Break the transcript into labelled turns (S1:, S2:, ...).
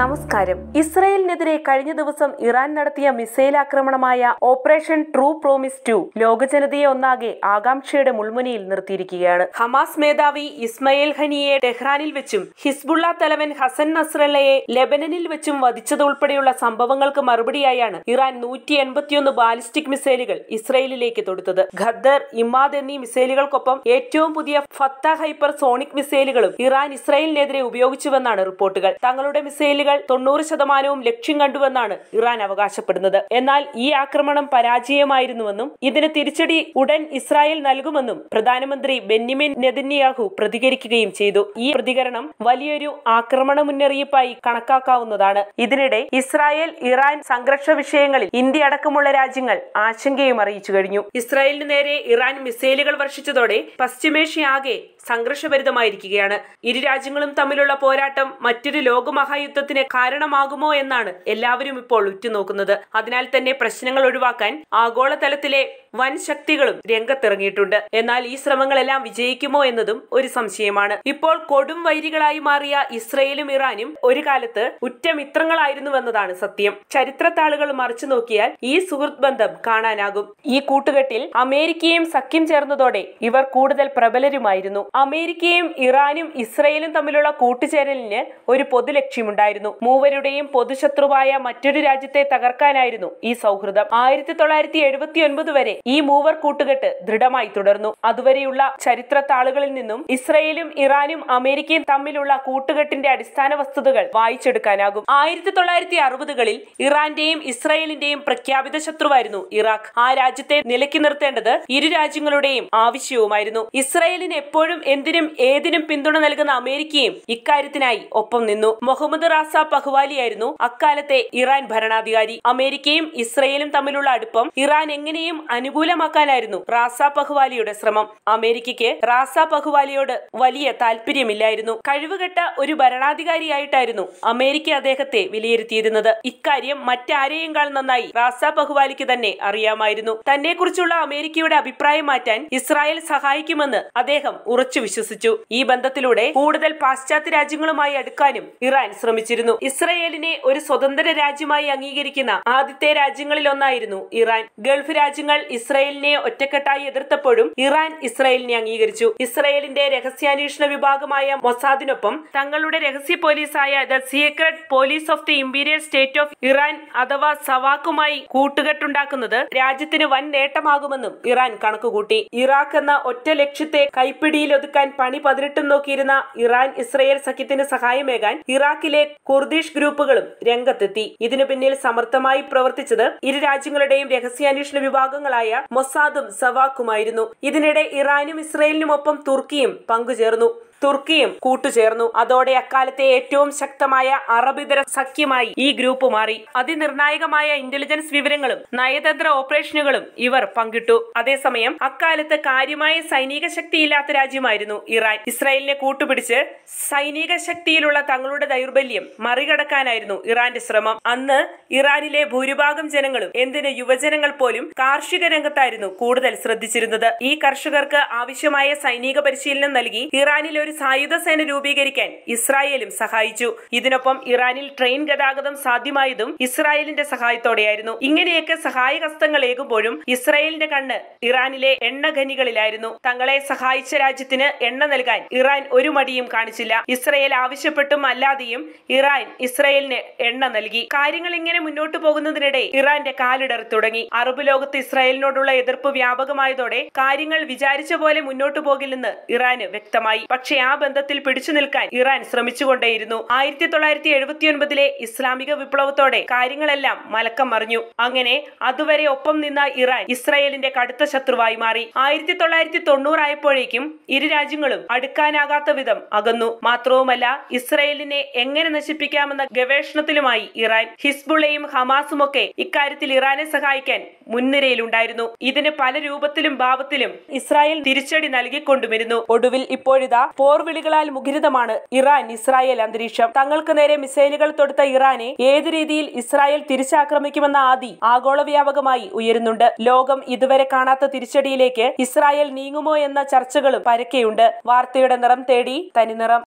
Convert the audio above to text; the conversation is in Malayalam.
S1: നമസ്കാരം ഇസ്രയേലിനെതിരെ കഴിഞ്ഞ ദിവസം ഇറാൻ നടത്തിയ മിസൈൽ ആക്രമണമായ ഓപ്പറേഷൻ ട്രൂ പ്രോമിസ് ടു ലോകജനതയെ ഒന്നാകെ ആകാംക്ഷയുടെ മുൾമുനയിൽ നിർത്തിയിരിക്കുകയാണ് ഹമാസ് മേധാവി ഇസ്മയിൽ ഖനിയെ ടെഹ്റാനിൽ വെച്ചും ഹിസ്ബുള്ള തലവൻ ഹസൻ നസ്രല്ലയെ ലെബനനിൽ വെച്ചും വധിച്ചതുൾപ്പെടെയുള്ള സംഭവങ്ങൾക്ക് മറുപടിയായാണ് ഇറാൻ നൂറ്റി എൺപത്തിയൊന്ന് ബാലിസ്റ്റിക് മിസൈലുകൾ ഇസ്രയേലിലേക്ക് തൊടുത്തത് ഖദ്ദർ ഇമാദ് എന്നീ മിസൈലുകൾക്കൊപ്പം ഏറ്റവും പുതിയ ഫത്ത ഹൈപ്പർ സോണിക് മിസൈലുകളും ഇറാൻ ഇസ്രയേലിനെതിരെ ഉപയോഗിച്ചുവെന്നാണ് റിപ്പോർട്ടുകൾ തങ്ങളുടെ മിസൈൽ മിസൈലുകൾ തൊണ്ണൂറ് ശതമാനവും ലക്ഷ്യം കണ്ടുവെന്നാണ് ഇറാൻ അവകാശപ്പെടുന്നത് എന്നാൽ ഈ ആക്രമണം പരാജയമായിരുന്നുവെന്നും ഇതിന് തിരിച്ചടി ഉടൻ ഇസ്രായേൽ നൽകുമെന്നും പ്രധാനമന്ത്രി ബെന്നിമിൻ നെതന്യാഹു പ്രതികരിക്കുകയും ചെയ്തു ഈ പ്രതികരണം വലിയൊരു ആക്രമണ മുന്നറിയിപ്പായി കണക്കാക്കാവുന്നതാണ് ഇതിനിടെ ഇസ്രായേൽ ഇറാൻ സംഘർഷ വിഷയങ്ങളിൽ ഇന്ത്യ അടക്കമുള്ള രാജ്യങ്ങൾ ആശങ്കയും അറിയിച്ചു കഴിഞ്ഞു ഇസ്രായേലിന് നേരെ ഇറാൻ മിസൈലുകൾ വർഷിച്ചതോടെ പശ്ചിമേഷ്യ ആകെ സംഘർഷഭരിതമായിരിക്കുകയാണ് ഇരു രാജ്യങ്ങളും തമ്മിലുള്ള പോരാട്ടം മറ്റൊരു ലോകമഹായുദ്ധത്തിൽ ദുരന്തത്തിന് കാരണമാകുമോ എന്നാണ് എല്ലാവരും ഇപ്പോൾ ഉറ്റുനോക്കുന്നത് അതിനാൽ തന്നെ പ്രശ്നങ്ങൾ ഒഴിവാക്കാൻ ആഗോളതലത്തിലെ വൻ ശക്തികളും രംഗത്തിറങ്ങിയിട്ടുണ്ട് എന്നാൽ ഈ ശ്രമങ്ങളെല്ലാം വിജയിക്കുമോ എന്നതും ഒരു സംശയമാണ് ഇപ്പോൾ കൊടും വൈരികളായി മാറിയ ഇസ്രയേലും ഇറാനും ഒരു കാലത്ത് ഉറ്റമിത്രങ്ങളായിരുന്നുവെന്നതാണ് സത്യം ചരിത്രത്താളുകൾ മറിച്ചു നോക്കിയാൽ ഈ സുഹൃത്ത് ബന്ധം കാണാനാകും ഈ കൂട്ടുകെട്ടിൽ അമേരിക്കയും സഖ്യം ചേർന്നതോടെ ഇവർ കൂടുതൽ പ്രബലരുമായിരുന്നു അമേരിക്കയും ഇറാനും ഇസ്രയേലും തമ്മിലുള്ള കൂട്ടുചേരലിന് ഒരു പൊതു ലക്ഷ്യമുണ്ടായിരുന്നു ഉണ്ടായിരുന്നു മൂവരുടെയും പൊതുശത്രുവായ മറ്റൊരു രാജ്യത്തെ തകർക്കാനായിരുന്നു ഈ സൗഹൃദം ആയിരത്തി തൊള്ളായിരത്തി എഴുപത്തി ഒൻപത് വരെ ഈ മൂവർ കൂട്ടുകെട്ട് ദൃഢമായി തുടർന്നു അതുവരെയുള്ള ചരിത്ര താളുകളിൽ നിന്നും ഇസ്രയേലും ഇറാനും അമേരിക്കയും തമ്മിലുള്ള കൂട്ടുകെട്ടിന്റെ അടിസ്ഥാന വസ്തുതകൾ വായിച്ചെടുക്കാനാകും ആയിരത്തി തൊള്ളായിരത്തി അറുപതുകളിൽ ഇറാന്റെയും ഇസ്രയേലിന്റെയും പ്രഖ്യാപിത ശത്രുവായിരുന്നു ഇറാഖ് ആ രാജ്യത്തെ നിലക്കി നിർത്തേണ്ടത് ഇരു രാജ്യങ്ങളുടെയും ആവശ്യവുമായിരുന്നു ഇസ്രയേലിന് എപ്പോഴും എന്തിനും ഏതിനും പിന്തുണ നൽകുന്ന അമേരിക്കയും ഇക്കാര്യത്തിനായി ഒപ്പം നിന്നു മുഹമ്മദ് റാസ് റാസ പഹ്വാലിയായിരുന്നു അക്കാലത്തെ ഇറാൻ ഭരണാധികാരി അമേരിക്കയും ഇസ്രയേലും തമ്മിലുള്ള അടുപ്പം ഇറാൻ എങ്ങനെയും അനുകൂലമാക്കാനായിരുന്നു റാസ പഹ്വാലിയുടെ ശ്രമം അമേരിക്കയ്ക്ക് റാസ പഹ്വാലിയോട് വലിയ താല്പര്യമില്ലായിരുന്നു കഴിവുകെട്ട ഒരു ഭരണാധികാരിയായിട്ടായിരുന്നു അമേരിക്ക അദ്ദേഹത്തെ വിലയിരുത്തിയിരുന്നത് ഇക്കാര്യം മറ്റാരെയേക്കാൾ നന്നായി റാസ പഹ്വാലിക്ക് തന്നെ അറിയാമായിരുന്നു തന്നെക്കുറിച്ചുള്ള അമേരിക്കയുടെ അഭിപ്രായം മാറ്റാൻ ഇസ്രായേൽ സഹായിക്കുമെന്ന് അദ്ദേഹം ഉറച്ചു വിശ്വസിച്ചു ഈ ബന്ധത്തിലൂടെ കൂടുതൽ പാശ്ചാത്യ രാജ്യങ്ങളുമായി അടുക്കാനും ഇറാൻ ശ്രമിച്ചിരുന്നു അറിയിച്ചിരുന്നു ഇസ്രയേലിനെ ഒരു സ്വതന്ത്ര രാജ്യമായി അംഗീകരിക്കുന്ന ആദ്യത്തെ രാജ്യങ്ങളിലൊന്നായിരുന്നു ഇറാൻ ഗൾഫ് രാജ്യങ്ങൾ ഇസ്രയേലിനെ ഒറ്റക്കെട്ടായി എതിർത്തപ്പോഴും ഇറാൻ ഇസ്രയേലിനെ അംഗീകരിച്ചു ഇസ്രയേലിന്റെ രഹസ്യാന്വേഷണ വിഭാഗമായ മൊസാദിനൊപ്പം തങ്ങളുടെ രഹസ്യ പോലീസായ the secret police of the imperial state of Iran അഥവാ സവാക്കുമായി കൂട്ടുകെട്ടുണ്ടാക്കുന്നത് രാജ്യത്തിന് വൻ നേട്ടമാകുമെന്നും ഇറാൻ കണക്കുകൂട്ടി ഇറാഖ് എന്ന ഒറ്റ ലക്ഷ്യത്തെ കൈപ്പിടിയിലൊതുക്കാൻ പണി പതിനെട്ടും നോക്കിയിരുന്ന ഇറാൻ ഇസ്രയേൽ സഖ്യത്തിന് സഹായമേകാൻ ഇറാഖിലെ കുർദിഷ് ഗ്രൂപ്പുകളും രംഗത്തെത്തി ഇതിനു പിന്നിൽ സമർത്ഥമായി പ്രവർത്തിച്ചത് ഇരു രാജ്യങ്ങളുടെയും രഹസ്യാന്വേഷണ വിഭാഗങ്ങളായ മൊസാദും സവാക്കുമായിരുന്നു ഇതിനിടെ ഇറാനും ഇസ്രയേലിനുമൊപ്പം തുർക്കിയും പങ്കുചേർന്നു തുർക്കിയും കൂട്ടുചേർന്നു അതോടെ അക്കാലത്തെ ഏറ്റവും ശക്തമായ അറബിതര സഖ്യമായി ഈ ഗ്രൂപ്പ് മാറി അതിനിർണായകമായ ഇന്റലിജൻസ് വിവരങ്ങളും നയതന്ത്ര ഓപ്പറേഷനുകളും ഇവർ പങ്കിട്ടു അതേസമയം അക്കാലത്ത് കാര്യമായ സൈനിക ശക്തിയില്ലാത്ത രാജ്യമായിരുന്നു ഇറാൻ ഇസ്രായേലിനെ കൂട്ടുപിടിച്ച് സൈനിക ശക്തിയിലുള്ള തങ്ങളുടെ ദൗർബല്യം മറികടക്കാനായിരുന്നു ഇറാന്റെ ശ്രമം അന്ന് ഇറാനിലെ ഭൂരിഭാഗം ജനങ്ങളും എന്തിന് യുവജനങ്ങൾ പോലും കാർഷിക രംഗത്തായിരുന്നു കൂടുതൽ ശ്രദ്ധിച്ചിരുന്നത് ഈ കർഷകർക്ക് ആവശ്യമായ സൈനിക പരിശീലനം നൽകി ഇറാനിൽ ഒരു ഒരു സായുധ സേന രൂപീകരിക്കാൻ ഇസ്രായേലും സഹായിച്ചു ഇതിനൊപ്പം ഇറാനിൽ ട്രെയിൻ ഗതാഗതം സാധ്യമായതും ഇസ്രായേലിന്റെ സഹായത്തോടെയായിരുന്നു ഇങ്ങനെയൊക്കെ ഹസ്തങ്ങൾ ഏകുമ്പോഴും ഇസ്രായേലിന്റെ കണ്ണ് ഇറാനിലെ എണ്ണ ഖനികളിലായിരുന്നു തങ്ങളെ സഹായിച്ച രാജ്യത്തിന് എണ്ണ നൽകാൻ ഇറാൻ ഒരു മടിയും കാണിച്ചില്ല ഇസ്രായേൽ ആവശ്യപ്പെട്ടും അല്ലാതെയും ഇറാൻ ഇസ്രായേലിന് എണ്ണ നൽകി കാര്യങ്ങൾ ഇങ്ങനെ മുന്നോട്ടു പോകുന്നതിനിടെ ഇറാന്റെ കാലിടർ തുടങ്ങി അറബ് ലോകത്ത് ഇസ്രായേലിനോടുള്ള എതിർപ്പ് വ്യാപകമായതോടെ കാര്യങ്ങൾ വിചാരിച്ച പോലെ മുന്നോട്ടു പോകില്ലെന്ന് ഇറാന് വ്യക്തമായി പക്ഷേ ആ ബന്ധത്തിൽ പിടിച്ചു നിൽക്കാൻ ഇറാൻ ശ്രമിച്ചുകൊണ്ടേയിരുന്നു ആയിരത്തി തൊള്ളായിരത്തി എഴുപത്തിയൊൻപതിലെ ഇസ്ലാമിക വിപ്ലവത്തോടെ കാര്യങ്ങളെല്ലാം മലക്കം മറിഞ്ഞു അങ്ങനെ അതുവരെ ഒപ്പം നിന്ന ഇറാൻ ഇസ്രായേലിന്റെ കടുത്ത ശത്രുവായി മാറി ആയിരത്തി തൊള്ളായിരത്തി തൊണ്ണൂറായപ്പോഴേക്കും ഇരു രാജ്യങ്ങളും അടുക്കാനാകാത്ത വിധം അകന്നു മാത്രവുമല്ല ഇസ്രയേലിനെ എങ്ങനെ നശിപ്പിക്കാമെന്ന ഗവേഷണത്തിലുമായി ഇറാൻ ഹിസ്ബുളയും ഹമാസും ഒക്കെ ഇക്കാര്യത്തിൽ ഇറാനെ സഹായിക്കാൻ മുൻനിരയിലുണ്ടായിരുന്നു ഇതിന് പല രൂപത്തിലും ഭാവത്തിലും ഇസ്രായേൽ തിരിച്ചടി നൽകിക്കൊണ്ടുമിരുന്നു ഒടുവിൽ ഇപ്പോഴിതാ പോർവിളികളാൽ മുഖരിതമാണ് ഇറാൻ ഇസ്രായേൽ അന്തരീക്ഷം തങ്ങൾക്ക് നേരെ മിസൈലുകൾ തൊടുത്ത ഇറാനെ ഏത് രീതിയിൽ ഇസ്രായേൽ തിരിച്ചാക്രമിക്കുമെന്ന ആദി ആഗോള വ്യാപകമായി ഉയരുന്നുണ്ട് ലോകം ഇതുവരെ കാണാത്ത തിരിച്ചടിയിലേക്ക് ഇസ്രായേൽ നീങ്ങുമോ എന്ന ചർച്ചകളും പരക്കെയുണ്ട് വാർത്തയുടെ നിറം തേടി തനിനിറം